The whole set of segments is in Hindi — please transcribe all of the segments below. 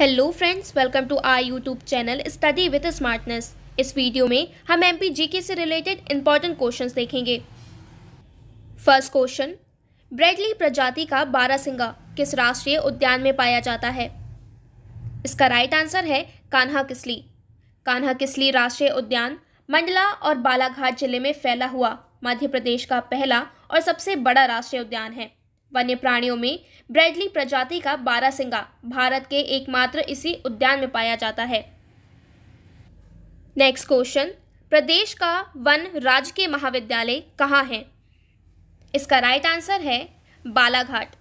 hello friends welcome to our YouTube channel study with smartness इस वीडियो में हम एम पी जी के से रिलेटेड इंपॉर्टेंट क्वेश्चंस देखेंगे फर्स्ट क्वेश्चन ब्रेडली प्रजाति का बारासिंगा किस राष्ट्रीय उद्यान में पाया जाता है इसका राइट आंसर है कान्हा किसली कान्हा किसली राष्ट्रीय उद्यान मंडला और बालाघाट जिले में फैला हुआ मध्य प्रदेश का पहला और सबसे बड़ा राष्ट्रीय उद्यान है वन्य प्राणियों में ब्रेडली प्रजाति का बारासिंगा भारत के एकमात्र इसी उद्यान में पाया जाता है नेक्स्ट क्वेश्चन प्रदेश का वन राजकीय महाविद्यालय कहाँ है इसका राइट आंसर है बालाघाट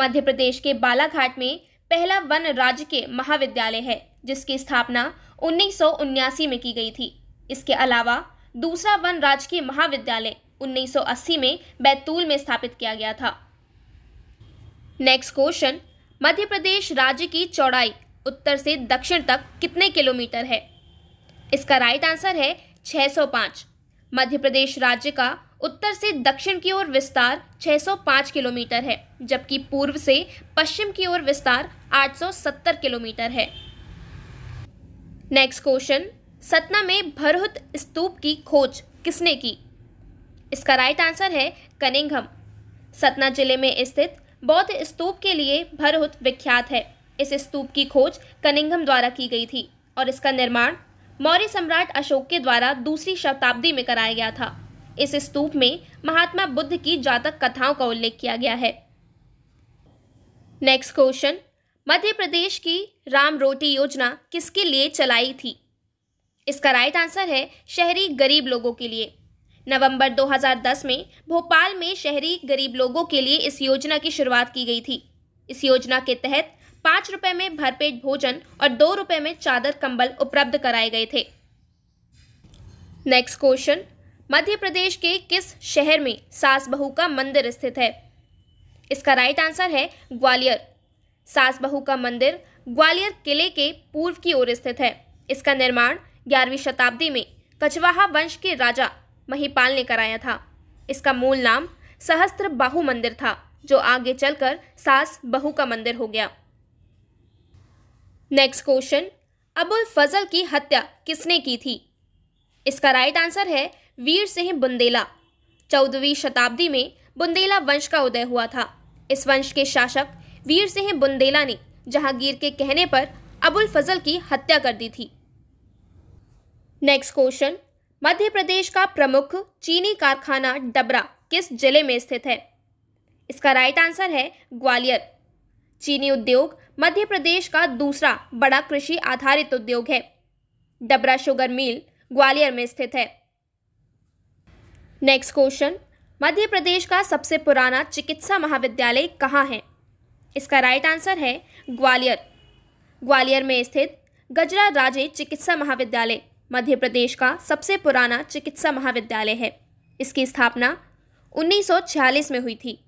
मध्य प्रदेश के बालाघाट में पहला वन राजकीय महाविद्यालय है जिसकी स्थापना उन्नीस में की गई थी इसके अलावा दूसरा वन राजकीय महाविद्यालय 1980 में बैतूल में स्थापित किया गया था नेक्स्ट क्वेश्चन मध्य प्रदेश राज्य की चौड़ाई उत्तर से दक्षिण तक कितने किलोमीटर है इसका राइट आंसर है 605 मध्य प्रदेश राज्य का उत्तर से दक्षिण की ओर विस्तार 605 किलोमीटर है जबकि पूर्व से पश्चिम की ओर विस्तार 870 किलोमीटर है नेक्स्ट क्वेश्चन सतना में भरहुत स्तूप की खोज किसने की इसका राइट आंसर है कनिंगम सतना जिले में स्थित बौद्ध स्तूप के लिए भरहुत विख्यात है इस स्तूप की खोज कनिंगम द्वारा की गई थी और इसका निर्माण मौर्य सम्राट अशोक के द्वारा दूसरी शताब्दी में कराया गया था इस स्तूप में महात्मा बुद्ध की जातक कथाओं का उल्लेख किया गया है नेक्स्ट क्वेश्चन मध्य प्रदेश की राम रोटी योजना किसके लिए चलाई थी इसका राइट आंसर है शहरी गरीब लोगों के लिए नवंबर 2010 में भोपाल में शहरी गरीब लोगों के लिए इस योजना की शुरुआत की गई थी इस योजना के तहत पाँच रुपये में भरपेट भोजन और दो रुपये में चादर कंबल उपलब्ध कराए गए थे नेक्स्ट क्वेश्चन मध्य प्रदेश के किस शहर में सास बहू का मंदिर स्थित है इसका राइट आंसर है ग्वालियर सास बहू का मंदिर ग्वालियर किले के पूर्व की ओर स्थित है इसका निर्माण ग्यारहवीं शताब्दी में कछवाहा वंश के राजा महीपाल ने कराया था इसका मूल नाम सहस्त्र बाहु मंदिर था जो आगे चलकर सास बहू का मंदिर हो गया नेक्स्ट क्वेश्चन अबुल फजल की हत्या किसने की थी इसका राइट आंसर है वीर सिंह बुंदेला चौदहवीं शताब्दी में बुंदेला वंश का उदय हुआ था इस वंश के शासक वीर सिंह बुंदेला ने जहांगीर के कहने पर अबुल फजल की हत्या कर दी थी नेक्स्ट क्वेश्चन मध्य प्रदेश का प्रमुख चीनी कारखाना डबरा किस जिले में स्थित है इसका राइट आंसर है ग्वालियर चीनी उद्योग मध्य प्रदेश का दूसरा बड़ा कृषि आधारित उद्योग है डबरा शुगर मिल ग्वालियर में स्थित है नेक्स्ट क्वेश्चन मध्य प्रदेश का सबसे पुराना चिकित्सा महाविद्यालय कहाँ है इसका राइट आंसर है ग्वालियर ग्वालियर में स्थित गजरा राजे चिकित्सा महाविद्यालय मध्य प्रदेश का सबसे पुराना चिकित्सा महाविद्यालय है इसकी स्थापना 1946 में हुई थी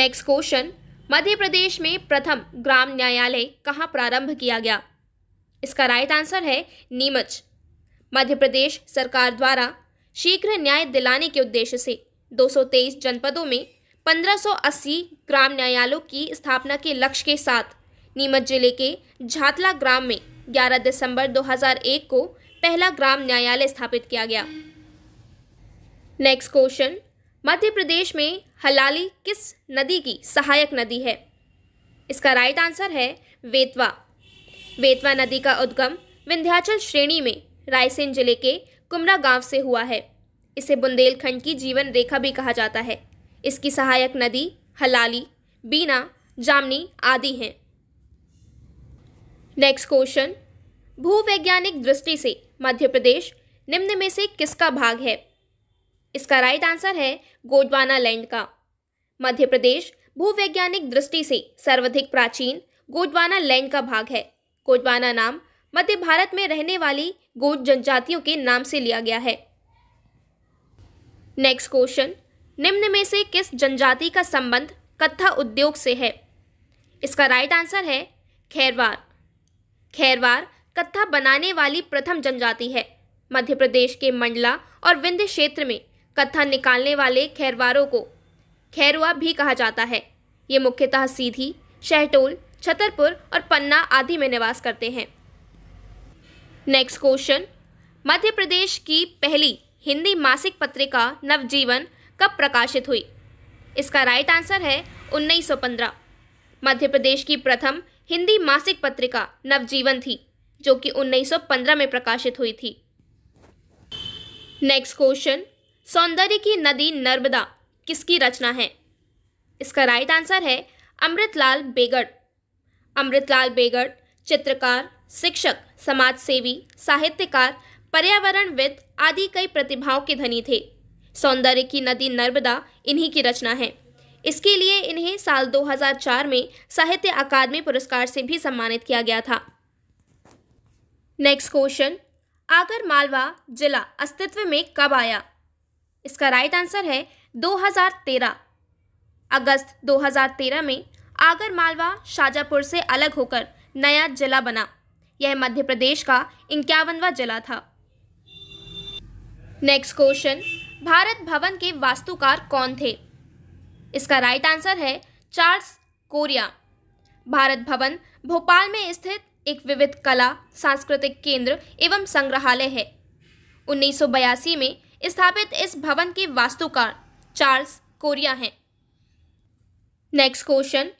नेक्स्ट क्वेश्चन मध्य प्रदेश में प्रथम ग्राम न्यायालय कहाँ प्रारंभ किया गया इसका राइट आंसर है नीमच मध्य प्रदेश सरकार द्वारा शीघ्र न्याय दिलाने के उद्देश्य से 223 जनपदों में 1580 ग्राम न्यायालयों की स्थापना के लक्ष्य के साथ नीमच जिले के झातला ग्राम में 11 दिसंबर 2001 को पहला ग्राम न्यायालय स्थापित किया गया नेक्स्ट क्वेश्चन मध्य प्रदेश में हलाली किस नदी की सहायक नदी है इसका राइट आंसर है वेतवा वेतवा नदी का उद्गम विंध्याचल श्रेणी में रायसेन जिले के कुमरा गांव से हुआ है इसे बुंदेलखंड की जीवन रेखा भी कहा जाता है इसकी सहायक नदी हलाली बीना जामनी आदि हैं नेक्स्ट क्वेश्चन भूवैज्ञानिक दृष्टि से मध्य प्रदेश निम्न में से किसका भाग है इसका राइट आंसर है गोडवाना लैंड का मध्य प्रदेश भूवैज्ञानिक दृष्टि से सर्वाधिक प्राचीन गोडवाना लैंड का भाग है गोडवाना नाम मध्य भारत में रहने वाली गोड जनजातियों के नाम से लिया गया है नेक्स्ट क्वेश्चन निम्न में से किस जनजाति का संबंध कत्था उद्योग से है इसका राइट आंसर है खैरवार खैरवार कत्था बनाने वाली प्रथम जनजाति है मध्य प्रदेश के मंडला और विंध्य क्षेत्र में कत्था निकालने वाले खैरवारों को खैरुआ भी कहा जाता है ये मुख्यतः सीधी शहटोल छतरपुर और पन्ना आदि में निवास करते हैं नेक्स्ट क्वेश्चन मध्य प्रदेश की पहली हिंदी मासिक पत्रिका नवजीवन कब प्रकाशित हुई इसका राइट आंसर है 1915 मध्य प्रदेश की प्रथम हिंदी मासिक पत्रिका नवजीवन थी जो कि 1915 में प्रकाशित हुई थी नेक्स्ट क्वेश्चन सौंदर्य की नदी नर्मदा किसकी रचना है इसका राइट आंसर है अमृतलाल बेगड़ अमृतलाल बेगड़ चित्रकार शिक्षक समाजसेवी साहित्यकार पर्यावरणविद आदि कई प्रतिभाओं के धनी थे सौंदर्य की नदी नर्मदा इन्हीं की रचना है इसके लिए इन्हें साल 2004 में साहित्य अकादमी पुरस्कार से भी सम्मानित किया गया था नेक्स्ट क्वेश्चन आगर मालवा जिला अस्तित्व में कब आया इसका राइट आंसर है 2013 अगस्त 2013 में आगर मालवा शाजापुर से अलग होकर नया जिला बना यह मध्य प्रदेश का इक्यावनवा जिला था नेक्स्ट क्वेश्चन भारत भवन के वास्तुकार कौन थे इसका राइट आंसर है चार्ल्स कोरिया भारत भवन भोपाल में स्थित एक विविध कला सांस्कृतिक केंद्र एवं संग्रहालय है उन्नीस में स्थापित इस भवन के वास्तुकार चार्ल्स कोरिया हैं नेक्स्ट क्वेश्चन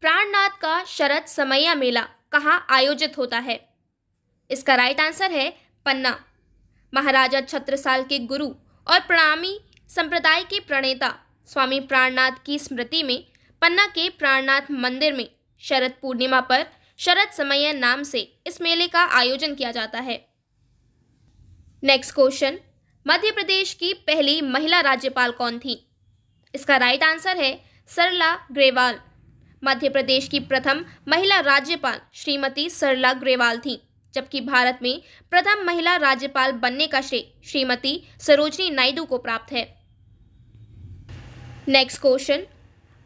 प्राणनाथ का शरद समैया मेला कहाँ आयोजित होता है इसका राइट आंसर है पन्ना महाराजा छत्रसाल के गुरु और प्रणामी संप्रदाय के प्रणेता स्वामी प्राणनाथ की स्मृति में पन्ना के प्राणनाथ मंदिर में शरद पूर्णिमा पर शरद समय नाम से इस मेले का आयोजन किया जाता है नेक्स्ट क्वेश्चन मध्य प्रदेश की पहली महिला राज्यपाल कौन थी इसका राइट आंसर है सरला ग्रेवाल मध्य प्रदेश की प्रथम महिला राज्यपाल श्रीमती सरला ग्रेवाल थी जबकि भारत में प्रथम महिला राज्यपाल बनने का श्रेय श्रीमती सरोजनी नायडू को प्राप्त है नेक्स्ट क्वेश्चन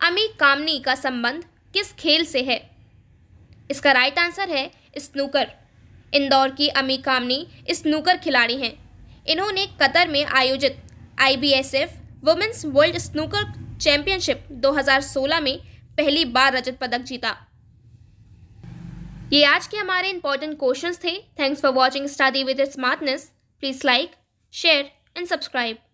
अमी कामनी का संबंध किस खेल से है इसका राइट आंसर है स्नूकर इंदौर की अमी कामनी स्नूकर खिलाड़ी हैं इन्होंने कतर में आयोजित IBSF women's world snooker championship 2016 में पहली बार रजत पदक जीता ये आज के हमारे इंपॉर्टेंट क्वेश्चंस थे thanks for watching study with smartness please like share and subscribe